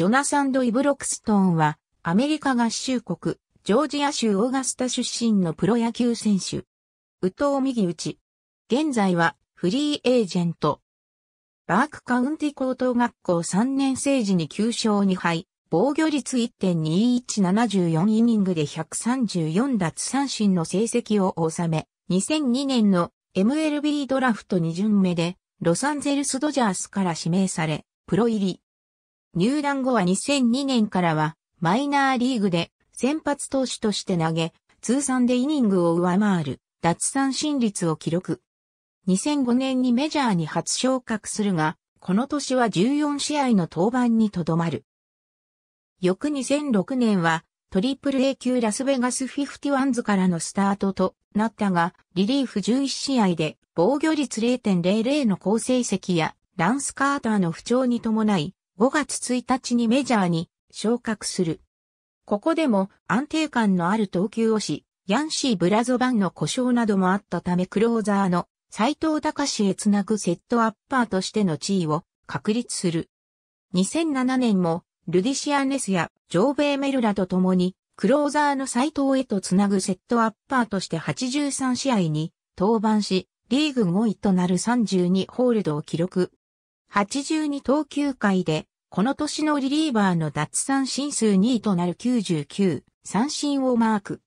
ジョナサンド・イブロクストンは、アメリカ合衆国、ジョージア州オーガスタ出身のプロ野球選手。宇藤右打ち。現在は、フリーエージェント。バークカウンティ高等学校3年生時に9勝2敗、防御率1.2174イニングで134奪三振の成績を収め、2002年の MLB ドラフト2巡目で、ロサンゼルスドジャースから指名され、プロ入り。入団後は2002年からはマイナーリーグで先発投手として投げ、通算でイニングを上回る脱三振率を記録。2005年にメジャーに初昇格するが、この年は14試合の登板にとどまる。翌2006年はトリプル A 級ラスベガスフィフティワンズからのスタートとなったが、リリーフ11試合で防御率0.00の好成績やランスカーターの不調に伴い、5月1日にメジャーに昇格する。ここでも安定感のある投球をし、ヤンシー・ブラゾバンの故障などもあったためクローザーの斎藤隆へつなぐセットアッパーとしての地位を確立する。2007年もルディシアネスやジョーベーメルラと共にクローザーの斎藤へとつなぐセットアッパーとして83試合に登板し、リーグ5位となる32ホールドを記録。82投球回でこの年のリリーバーの脱三振数2位となる99三振をマーク。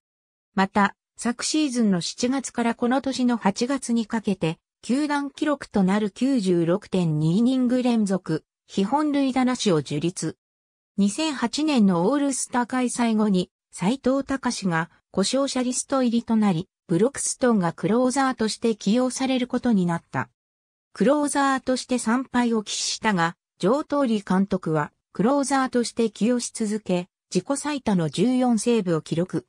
また、昨シーズンの7月からこの年の8月にかけて、球団記録となる96.2イニング連続、基本類だなしを樹立。2008年のオールスター開催後に、斎藤隆が故障者リスト入りとなり、ブロックストンがクローザーとして起用されることになった。クローザーとして参拝を喫したが、上通理監督は、クローザーとして起用し続け、自己最多の14セーブを記録。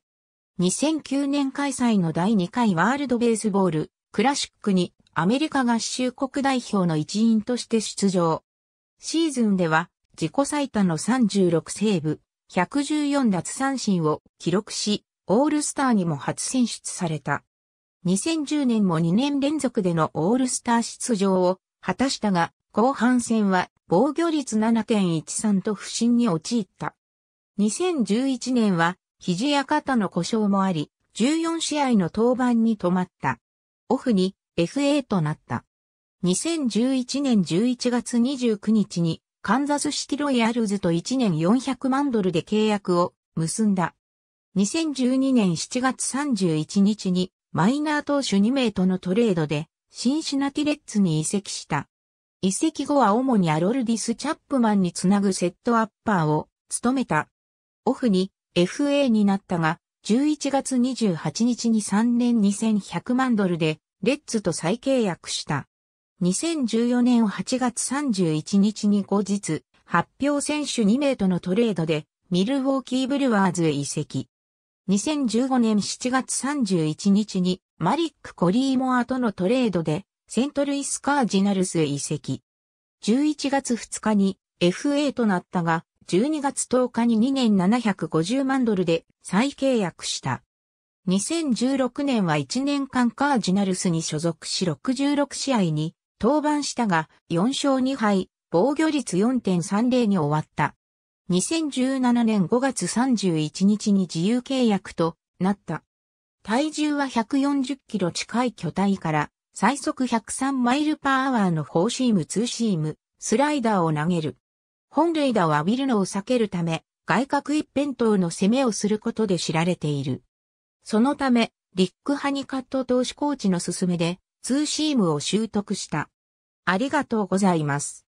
2009年開催の第2回ワールドベースボールクラシックにアメリカ合衆国代表の一員として出場。シーズンでは自己最多の36セーブ、114奪三振を記録し、オールスターにも初選出された。2010年も2年連続でのオールスター出場を果たしたが、後半戦は防御率7.13と不振に陥った。2011年は肘や肩の故障もあり、14試合の登板に止まった。オフに FA となった。2011年11月29日にカンザスシティロイヤルズと1年400万ドルで契約を結んだ。2012年7月31日にマイナー投手2名とのトレードでシンシナティレッツに移籍した。移籍後は主にアロルディス・チャップマンにつなぐセットアッパーを務めた。オフに FA になったが、11月28日に3年2100万ドルで、レッツと再契約した。2014年8月31日に後日、発表選手2名とのトレードで、ミルウォーキーブルワーズへ移籍。2015年7月31日に、マリック・コリーモアとのトレードで、セントルイスカージナルスへ移籍。11月2日に FA となったが、12月10日に2年750万ドルで再契約した。2016年は1年間カージナルスに所属し66試合に登板したが4勝2敗、防御率4.30に終わった。2017年5月31日に自由契約となった。体重は140キロ近い巨体から最速103マイルパーアワーのフォーシームツーシーム、スライダーを投げる。本塁打を浴びるのを避けるため、外角一辺倒の攻めをすることで知られている。そのため、リック・ハニカット投手コーチの勧めで、ツーシームを習得した。ありがとうございます。